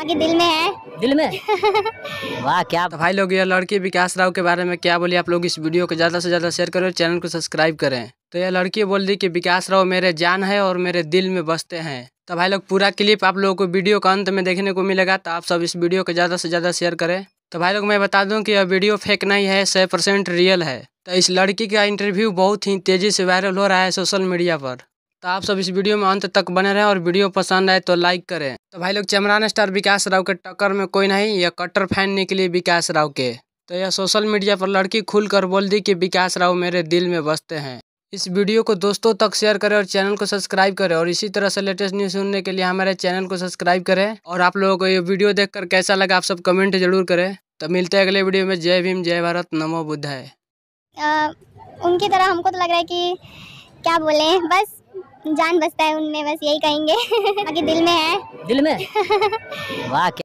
बाकी दिल में है दिल में वाह क्या तो भाई लोग ये लड़की विकास राव के बारे में क्या बोली आप लोग इस वीडियो को ज़्यादा से ज़्यादा शेयर करें चैनल को सब्सक्राइब करें तो यह लड़की बोल दी कि विकास राव मेरे जान है और मेरे दिल में बसते हैं तो भाई लोग पूरा क्लिप आप लोगों को वीडियो का अंत में देखने को मिलेगा तो आप सब इस वीडियो को ज़्यादा से ज़्यादा शेयर करें तो भाई लोग मैं बता दूं कि यह वीडियो फेक नहीं है सौ परसेंट रियल है तो इस लड़की का इंटरव्यू बहुत ही तेज़ी से वायरल हो रहा है सोशल मीडिया पर तो आप सब इस वीडियो में अंत तक बने रहें और वीडियो पसंद आए तो लाइक करें तो भाई लोग चमरान स्टार विकास राव के टक्कर में कोई नहीं यह कट्टर फैन निकली विकास राव के तो यह सोशल मीडिया पर लड़की खुलकर बोल दी कि विकास राव मेरे दिल में बसते हैं इस वीडियो को दोस्तों तक शेयर करें और चैनल को सब्सक्राइब करें और इसी तरह से लेटेस्ट न्यूज़ सुनने के लिए हमारे चैनल को सब्सक्राइब करें और आप लोगों को ये वीडियो देखकर कैसा लगा आप सब कमेंट जरूर करें तो मिलते हैं अगले वीडियो में जय भीम जय भारत नमो बुद्ध है उनकी तरह हमको तो लग रहा है कि क्या बोले बस जान बसता है उनमें बस यही कहेंगे बाकी दिल में है दिल में वाह